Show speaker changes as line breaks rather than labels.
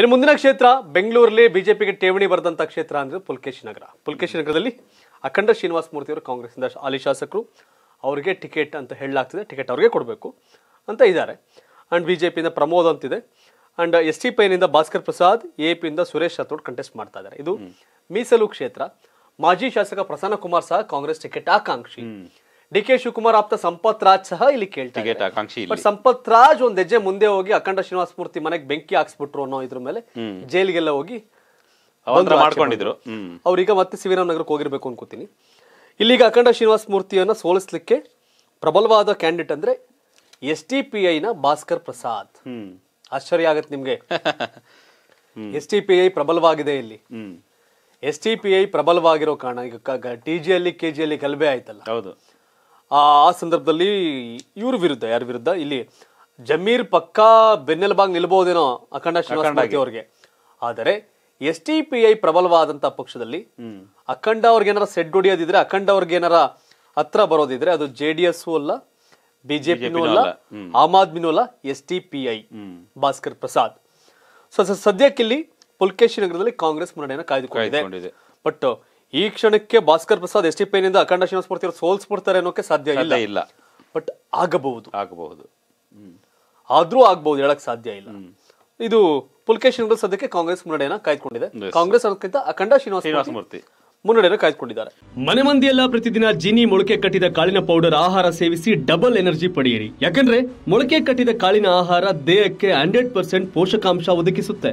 ಇನ್ನು ಮುಂದಿನ ಕ್ಷೇತ್ರ ಬೆಂಗಳೂರಲ್ಲಿ ಬಿಜೆಪಿಗೆ ಠೇವಣಿ ಬರೆದಂಥ ಕ್ಷೇತ್ರ ಅಂದರೆ ಪುಲ್ಕೇಶಿ ನಗರ ಪುಲ್ಕೇಶಿ ನಗರದಲ್ಲಿ ಅಖಂಡ ಶ್ರೀನಿವಾಸ ಮೂರ್ತಿಯವರು ಕಾಂಗ್ರೆಸ್ನಿಂದ ಹಾಲಿ ಶಾಸಕರು ಅವರಿಗೆ ಟಿಕೆಟ್ ಅಂತ ಹೇಳಲಾಗ್ತಿದೆ ಟಿಕೆಟ್ ಅವ್ರಿಗೆ ಕೊಡಬೇಕು ಅಂತ ಇದ್ದಾರೆ ಆ್ಯಂಡ್ ಬಿ ಜೆ ಪಿಯಿಂದ ಪ್ರಮೋದ್ ಅಂತಿದೆ ಆ್ಯಂಡ್ ಎಸ್ ಟಿ ಪೈನಿಂದ ಭಾಸ್ಕರ್ ಪ್ರಸಾದ್ ಎ ಪಿಯಿಂದ ಸುರೇಶ್ ರಾಥೋಡ್ ಕಂಟೆಸ್ಟ್ ಮಾಡ್ತಾ ಇದ್ದಾರೆ ಇದು ಮೀಸಲು ಕ್ಷೇತ್ರ ಮಾಜಿ ಶಾಸಕ ಪ್ರಸನ್ನ ಕುಮಾರ್ ಸಹ ಕಾಂಗ್ರೆಸ್ ಟಿಕೆಟ್ ಆಕಾಂಕ್ಷಿ ಡಿ ಕೆ ಶಿವಕುಮಾರ್ ಆಪ್ತ ಸಂಪತ್ ರಾಜ್ ಸಹ ಇಲ್ಲಿ ಕೇಳ್ತಾರೆ ಸಂಪತ್ ರಾಜ್ ಒಂದ್ ಹೆಜ್ಜೆ ಮುಂದೆ ಹೋಗಿ ಅಖಂಡ ಶ್ರೀನಿವಾಸ ಮೂರ್ತಿ ಮನೆಗೆ ಬೆಂಕಿ ಹಾಕ್ಸ್ಬಿಟ್ರು ಅನ್ನೋ ಇದ್ರ ಮೇಲೆ ಜೈಲ್ಗೆಲ್ಲ ಹೋಗಿ ಮಾಡ್ಕೊಂಡಿದ್ರು ಅವ್ರೀಗ ಮತ್ತೆ ಸಿವಿರಾಮ್ ನಗರಕ್ಕೆ ಹೋಗಿರ್ಬೇಕು ಅನ್ಕೋತೀನಿ ಇಲ್ಲಿಗ ಅಖಂಡ ಶ್ರೀನಿವಾಸ ಮೂರ್ತಿಯನ್ನ ಸೋಲಿಸ್ಲಿಕ್ಕೆ ಪ್ರಬಲವಾದ ಕ್ಯಾಂಡಿಡೇಟ್ ಅಂದ್ರೆ ಎಸ್ ಟಿ ಪಿ ಐ ನ ಭಾಸ್ಕರ್ ಪ್ರಸಾದ್ ಆಶ್ಚರ್ಯ ಆಗತ್ತೆ ನಿಮ್ಗೆ ಎಸ್ ಟಿ ಪಿ ಐ ಪ್ರಬಲವಾಗಿದೆ ಇಲ್ಲಿ ಎಸ್ ಟಿ ಪಿ ಐ ಪ್ರಬಲವಾಗಿರೋ ಕಾರಣ ಈಗ ಟಿ ಅಲ್ಲಿ ಕೆ ಅಲ್ಲಿ ಗಲಭೆ ಆಯ್ತಲ್ಲ ಹೌದು ಆ ಸಂದರ್ಭದಲ್ಲಿ ಇವ್ರ ವಿರುದ್ಧ ಯಾರ ವಿರುದ್ಧ ಇಲ್ಲಿ ಜಮೀರ್ ಪಕ್ಕಾ ಬೆನ್ನೆಲುಬಾಗಿ ನಿಲ್ಬಹುದೇನೋ ಅಖಂಡ ಅವ್ರಿಗೆ ಆದರೆ ಎಸ್ ಟಿ ಪಿ ಐ ಪ್ರಬಲವಾದಂತಹ ಪಕ್ಷದಲ್ಲಿ ಅಖಂಡ ಅವ್ರಿಗೆ ಏನಾರ ಸೆಡ್ ಹೊಡಿಯೋದಿದ್ರೆ ಅಖಂಡ ಅವ್ರಿಗೆ ಹತ್ರ ಬರೋದಿದ್ರೆ ಅದು ಜೆ ಡಿ ಎಸ್ ಅಲ್ಲ ಬಿಜೆಪಿನೂ ಅಲ್ಲ ಆಮ್ ಆದ್ಮಿನೂ ಅಲ್ಲ S D P I Bhaskar Prasad so ಇಲ್ಲಿ ಪುಲ್ಕೇಶಿ ನಗರದಲ್ಲಿ ಕಾಂಗ್ರೆಸ್ ಮುನ್ನಡೆಯನ್ನು ಕಾಯ್ದುಕೊಂಡಿದೆ ಬಟ್ ಈ ಕ್ಷಣಕ್ಕೆ ಭಾಸ್ಕರ್ ಪ್ರಸಾದ್ ಎಸ್ ಟಿ ಪೈನಿಂದ ಅಖಂಡ ಶಿವಸ್ಫೂರ್ತಿ ಸೋಲ್ಸ್ಬಿಡ್ತಾರೆ ಅನ್ನೋಕೆ ಸಾಧ್ಯ ಇಲ್ಲ ಇಲ್ಲ ಬಟ್ ಆಗಬಹುದು ಆಗಬಹುದು ಆದ್ರೂ ಆಗಬಹುದು ಹೇಳಕ್ ಸಾಧ್ಯ ಇಲ್ಲ ಇದು ಪುಲ್ಕೇಶನ್ ಸದ್ಯಕ್ಕೆ ಕಾಂಗ್ರೆಸ್ ಮುನ್ನಡೆಯನ್ನ ಕಾಯ್ದುಕೊಂಡಿದೆ ಕಾಂಗ್ರೆಸ್ ಅನ್ನೋಕ್ಕಿಂತ ಅಖಂಡ ಶ್ರೀನಿವಾಸ ಮೂರ್ತಿ ಮುನ್ನಡೆಯನ್ನು ಕಾಯ್ದುಕೊಂಡಿದ್ದಾರೆ ಮನೆ ಮಂದಿಯೆಲ್ಲ ಪ್ರತಿದಿನ ಜೀನಿ ಮೊಳಕೆ ಕಟ್ಟಿದ ಕಾಳಿನ ಪೌಡರ್ ಆಹಾರ ಸೇವಿಸಿ ಡಬಲ್ ಎನರ್ಜಿ ಪಡೆಯಿರಿ ಯಾಕಂದ್ರೆ ಮೊಳಕೆ ಕಟ್ಟಿದ ಕಾಳಿನ ಆಹಾರ ದೇಹಕ್ಕೆ ಹಂಡ್ರೆಡ್ ಪರ್ಸೆಂಟ್ ಪೋಷಕಾಂಶ ಒದಗಿಸುತ್ತೆ